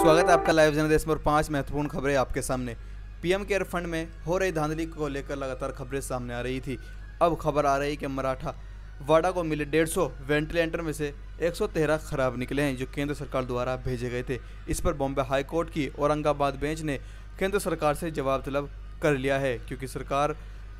स्वागत है आपका लाइव जन देश पांच महत्वपूर्ण खबरें आपके सामने पीएम केयर फंड में हो रही धांधली को लेकर लगातार खबरें सामने आ रही थी अब खबर आ रही है कि मराठा वाडा को मिले डेढ़ सौ वेंटिलेटर में से एक सौ तेरह खराब निकले हैं जो केंद्र सरकार द्वारा भेजे गए थे इस पर बॉम्बे हाईकोर्ट की औरंगाबाद बेंच ने केंद्र सरकार से जवाब तलब कर लिया है क्योंकि सरकार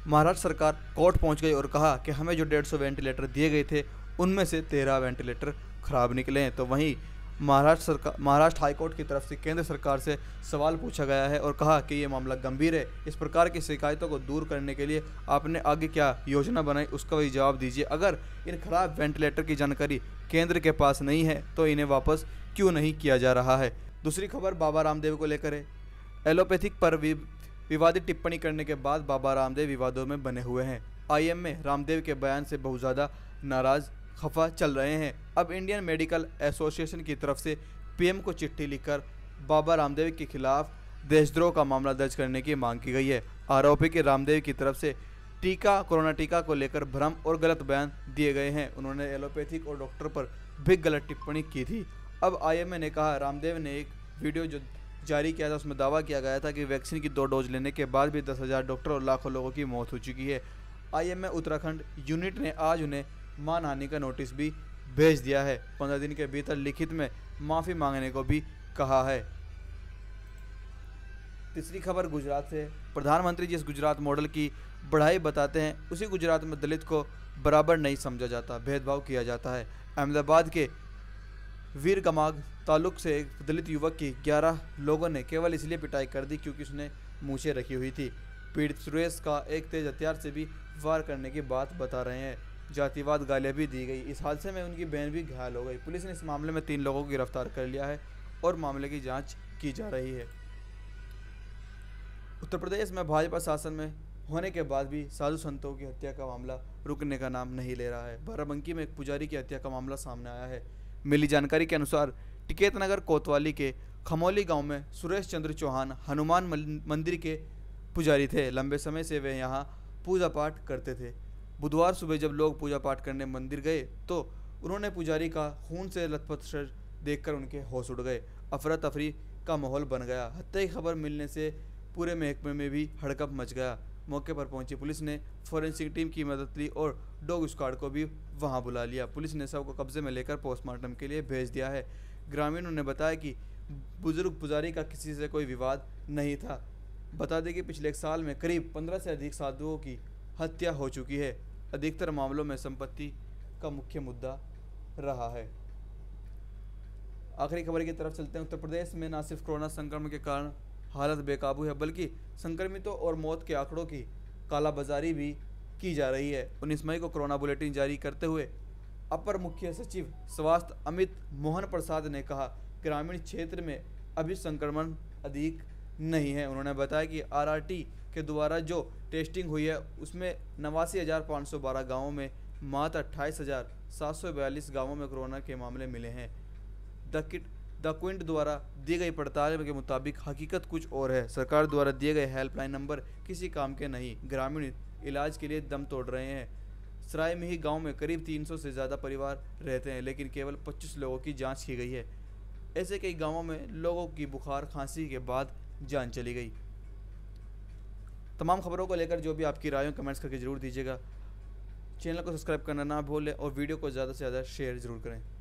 महाराष्ट्र सरकार कोर्ट पहुंच गई और कहा कि हमें जो डेढ़ सौ वेंटिलेटर दिए गए थे उनमें से तेरह वेंटिलेटर खराब निकले हैं तो वहीं महाराष्ट्र सरकार महाराष्ट्र हाईकोर्ट की तरफ से केंद्र सरकार से सवाल पूछा गया है और कहा कि ये मामला गंभीर है इस प्रकार की शिकायतों को दूर करने के लिए आपने आगे क्या योजना बनाई उसका भी जवाब दीजिए अगर इन खराब वेंटिलेटर की जानकारी केंद्र के पास नहीं है तो इन्हें वापस क्यों नहीं किया जा रहा है दूसरी खबर बाबा रामदेव को लेकर है एलोपैथिक पर वि, विवादित टिप्पणी करने के बाद बाबा रामदेव विवादों में बने हुए हैं आईएम में रामदेव के बयान से बहुत ज़्यादा नाराज़ खफा चल रहे हैं अब इंडियन मेडिकल एसोसिएशन की तरफ से पीएम को चिट्ठी लिखकर बाबा रामदेव के खिलाफ देशद्रोह का मामला दर्ज करने की मांग की गई है आरोपी के रामदेव की तरफ से टीका कोरोना टीका को लेकर भ्रम और गलत बयान दिए गए हैं उन्होंने एलोपैथिक और डॉक्टर पर भी गलत टिप्पणी की थी अब आईएमए ने कहा रामदेव ने एक वीडियो जो जारी किया था उसमें दावा किया गया था कि वैक्सीन की दो डोज लेने के बाद भी दस हज़ार डॉक्टर और लाखों लोगों की मौत हो चुकी है आईएमए उत्तराखंड यूनिट ने आज उन्हें मानहानि का नोटिस भी भेज दिया है पंद्रह दिन के भीतर लिखित में माफ़ी मांगने को भी कहा है तीसरी खबर गुजरात से प्रधानमंत्री जिस गुजरात मॉडल की बढ़ाई बताते हैं उसी गुजरात में दलित को बराबर नहीं समझा जाता भेदभाव किया जाता है अहमदाबाद के वीर कमाग तालुक से एक दलित युवक की 11 लोगों ने केवल इसलिए पिटाई कर दी क्योंकि उसने मूछें रखी हुई थी पीड़ित सुरेश का एक तेज हथियार से भी वार करने की बात बता रहे हैं जातिवाद गालियाँ भी दी गई इस हादसे में उनकी बहन भी घायल हो गई पुलिस ने इस मामले में तीन लोगों को गिरफ्तार कर लिया है और मामले की जाँच की जा रही है उत्तर प्रदेश में भाजपा शासन में होने के बाद भी साधु संतों की हत्या का मामला रुकने का नाम नहीं ले रहा है बाराबंकी में एक पुजारी की हत्या का मामला सामने आया है मिली जानकारी के अनुसार टिकेत नगर कोतवाली के खमौली गांव में सुरेश चंद्र चौहान हनुमान मंदिर के पुजारी थे लंबे समय से वे यहाँ पूजा पाठ करते थे बुधवार सुबह जब लोग पूजा पाठ करने मंदिर गए तो उन्होंने पुजारी का खून से लथपथ शरीर देखकर उनके होश उड़ गए अफरा तफरी का माहौल बन गया हत्या की खबर मिलने से पूरे महकमे में भी हड़कप मच गया मौके पर पहुंची पुलिस ने फॉरेंसिक टीम की मदद ली और डॉग स्क्वाड को भी वहां बुला लिया पुलिस ने सबको को कब्जे में लेकर पोस्टमार्टम के लिए भेज दिया है ग्रामीणों ने बताया कि बुजुर्ग पुजारी का किसी से कोई विवाद नहीं था बता दें कि पिछले एक साल में करीब पंद्रह से अधिक साधुओं की हत्या हो चुकी है अधिकतर मामलों में संपत्ति का मुख्य मुद्दा रहा है आखिरी खबर की तरफ चलते हैं उत्तर प्रदेश में न सिर्फ कोरोना संक्रमण के कारण हालत बेकाबू है बल्कि संक्रमितों और मौत के आंकड़ों की कालाबाजारी भी की जा रही है उन्नीस मई को कोरोना बुलेटिन जारी करते हुए अपर मुख्य सचिव स्वास्थ्य अमित मोहन प्रसाद ने कहा ग्रामीण क्षेत्र में अभी संक्रमण अधिक नहीं है उन्होंने बताया कि आरआरटी के द्वारा जो टेस्टिंग हुई है उसमें नवासी हज़ार पाँच सौ बारह गाँवों में मात्र अट्ठाईस हज़ार सात सौ बयालीस गाँवों में कोरोना के मामले मिले हैं द किट द क्विंट द्वारा दी गई पड़ताल के मुताबिक हकीकत कुछ और है सरकार द्वारा दिए गए हेल्पलाइन नंबर किसी काम के नहीं ग्रामीण इलाज के लिए दम तोड़ रहे हैं सराय में ही गांव में करीब 300 से ज़्यादा परिवार रहते हैं लेकिन केवल 25 लोगों की जांच की गई है ऐसे कई गांवों में लोगों की बुखार खांसी के बाद जान चली गई तमाम खबरों को लेकर जो भी आपकी राय कमेंट्स करके ज़रूर दीजिएगा चैनल को सब्सक्राइब करना ना भूलें और वीडियो को ज़्यादा से ज़्यादा शेयर ज़रूर करें